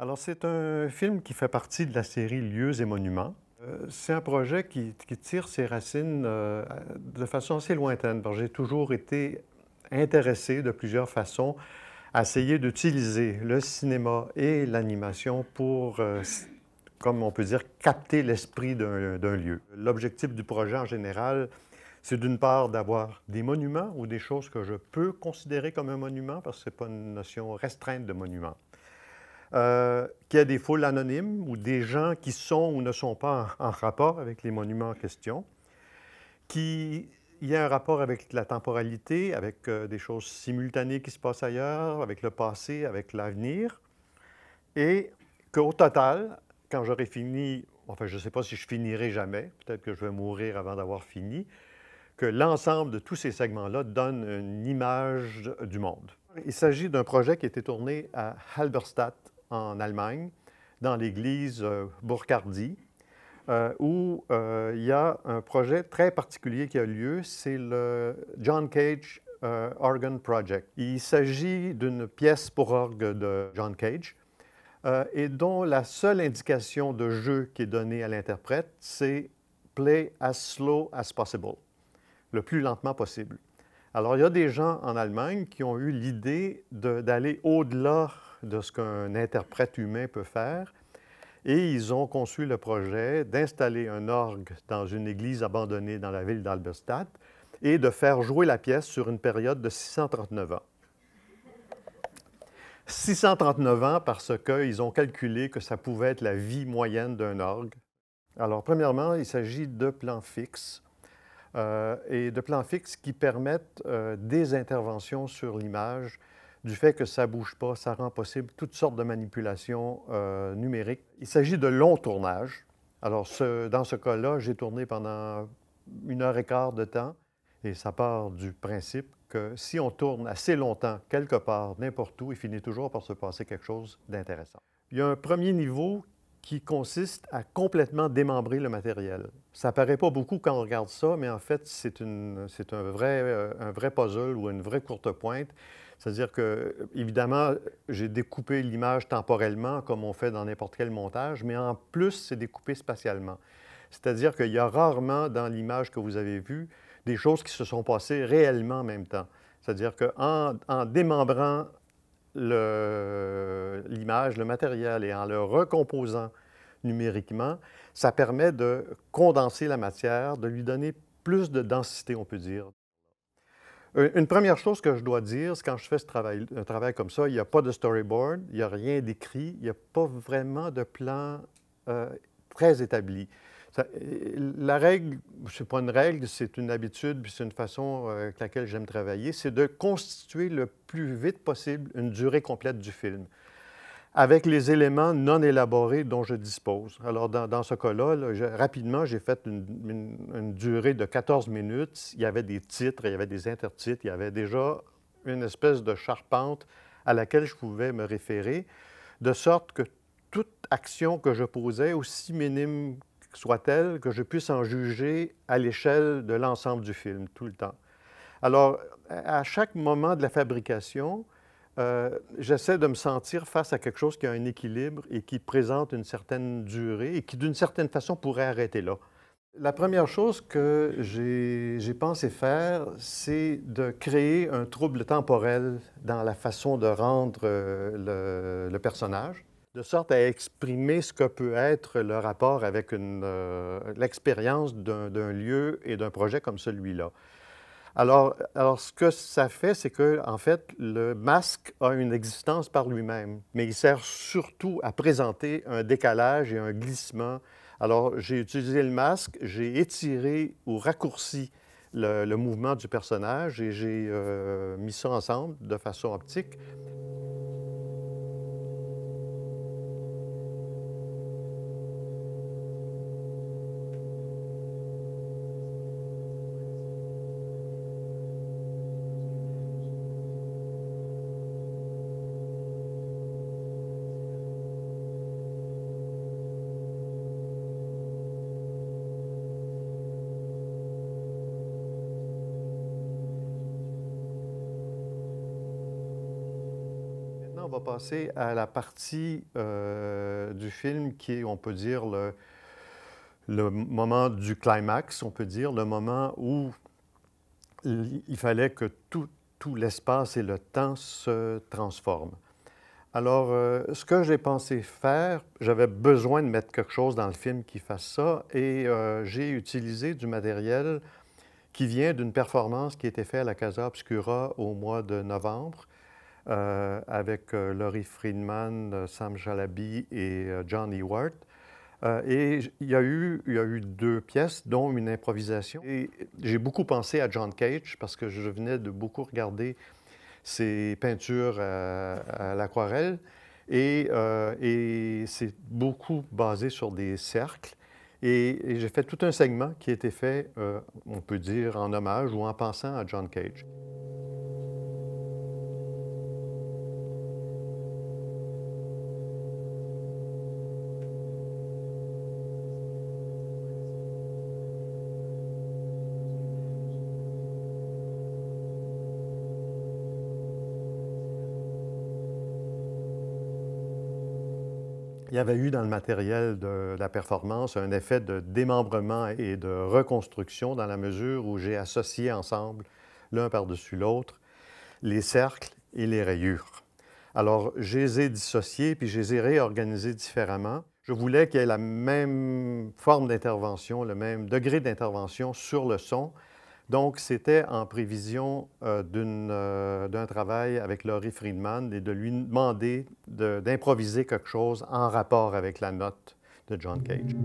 Alors, c'est un film qui fait partie de la série Lieux et Monuments. Euh, c'est un projet qui, tire ses racines euh, de façon assez lointaine, j'ai toujours été intéressé de plusieurs façons à essayer d'utiliser le cinéma et l'animation pour euh, comme on peut dire, capter l'esprit d'un lieu. L'objectif du projet en général, c'est d'une part d'avoir des monuments ou des choses que je peux considérer comme un monument, parce que ce n'est pas une notion restreinte de monument. Euh, qu'il y a des foules anonymes ou des gens qui sont ou ne sont pas en, rapport avec les monuments en question, qu'il y a un rapport avec la temporalité, avec euh, des choses simultanées qui se passent ailleurs, avec le passé, avec l'avenir, et qu'au total, quand j'aurai fini, enfin je ne sais pas si je finirai jamais, peut-être que je vais mourir avant d'avoir fini, que l'ensemble de tous ces segments-là donne une image du monde. Il s'agit d'un projet qui a été tourné à Halberstadt, en Allemagne, dans l'église euh, Burkardie, euh, où euh, il y a un projet très particulier qui a lieu, c'est le John Cage Organ Project. Il s'agit d'une pièce pour orgue de John Cage et dont la seule indication de jeu qui est donnée à l'interprète, c'est Play as slow as possible, le plus lentement possible. Alors, il y a des gens en Allemagne qui ont eu l'idée d'aller au-delà de ce qu'un interprète humain peut faire. Et ils ont conçu le projet d'installer un orgue dans une église abandonnée dans la ville d'Alberstadt et de faire jouer la pièce sur une période de 639 ans. 639 ans parce qu'ils ont calculé que ça pouvait être la vie moyenne d'un orgue. Alors, premièrement, il s'agit de plans fixes euh, et de plans fixes qui permettent euh, des interventions sur l'image du fait que ça ne bouge pas, ça rend possible toutes sortes de manipulations euh, numériques. Il s'agit de longs tournages. Alors, dans ce cas-là, j'ai tourné pendant une heure et quart de temps et ça part du principe que si on tourne assez longtemps, quelque part, n'importe où, il finit toujours par se passer quelque chose d'intéressant. Il y a un premier niveau qui consiste à complètement démembrer le matériel. Ça paraît pas beaucoup quand on regarde ça, mais en fait, c'est euh, un vrai puzzle ou une vraie courte pointe c'est-à-dire que, évidemment, j'ai découpé l'image temporellement, comme on fait dans n'importe quel montage, mais en plus, c'est découpé spatialement. C'est-à-dire qu'il y a rarement dans l'image que vous avez vue des choses qui se sont passées réellement en même temps. C'est-à-dire qu'en en, démembrant l'image, le, matériel et en le recomposant numériquement, ça permet de condenser la matière, de lui donner plus de densité, on peut dire. Euh, une première chose que je dois dire, c'est quand je fais ce travail, un travail comme ça, il n'y a pas de storyboard, il n'y a rien d'écrit, il n'y a pas vraiment de plan euh, très établi. Euh, la règle, ce n'est pas une règle, c'est une habitude, puis c'est une façon avec laquelle j'aime travailler, c'est de constituer le plus vite possible une durée complète du film avec les éléments non élaborés dont je dispose. Alors, dans, ce cas-là, rapidement, j'ai fait une, une, durée de 14 minutes. Il y avait des titres, il y avait des intertitres, il y avait déjà une espèce de charpente à laquelle je pouvais me référer, de sorte que toute action que je posais, aussi minime soit-elle, que je puisse en juger à l'échelle de l'ensemble du film, tout le temps. Alors, à chaque moment de la fabrication, euh, j'essaie de me sentir face à quelque chose qui a un équilibre et qui présente une certaine durée et qui, d'une certaine façon, pourrait arrêter là. La première chose que j'ai pensé faire, c'est de créer un trouble temporel dans la façon de rendre euh, le, personnage, de sorte à exprimer ce que peut être le rapport avec euh, l'expérience d'un lieu et d'un projet comme celui-là. Alors, alors ce que ça fait, c'est que, en fait, le masque a une existence par lui-même, mais il sert surtout à présenter un décalage et un glissement. Alors, j'ai utilisé le masque, j'ai étiré ou raccourci le, mouvement du personnage et j'ai euh, mis ça ensemble de façon optique on va passer à la partie euh, du film qui est, on peut dire, le, le moment du climax, on peut dire, le moment où il fallait que tout, l'espace et le temps se transforment. Alors, euh, ce que j'ai pensé faire, j'avais besoin de mettre quelque chose dans le film qui fasse ça, et euh, j'ai utilisé du matériel qui vient d'une performance qui a été faite à la Casa Obscura au mois de novembre, euh, avec euh, Laurie Friedman, euh, Sam Jalabi et John Ewart. et il y, a eu, deux pièces, dont une improvisation. Et j'ai beaucoup pensé à John Cage parce que je venais de beaucoup regarder ses peintures à, l'aquarelle. Et, c'est beaucoup basé sur des cercles. Et, j'ai fait tout un segment qui a été fait, on peut dire, en hommage ou en pensant à John Cage. Il y avait eu dans le matériel de la performance un effet de démembrement et de reconstruction dans la mesure où j'ai associé ensemble, l'un par-dessus l'autre, les cercles et les rayures. Alors, je les ai dissociés puis je les ai réorganisés différemment. Je voulais qu'il y ait la même forme d'intervention, le même degré d'intervention sur le son, donc, c'était en prévision euh, euh, d'un travail avec Laurie Friedman et de lui demander d'improviser quelque chose en rapport avec la note de John Cage.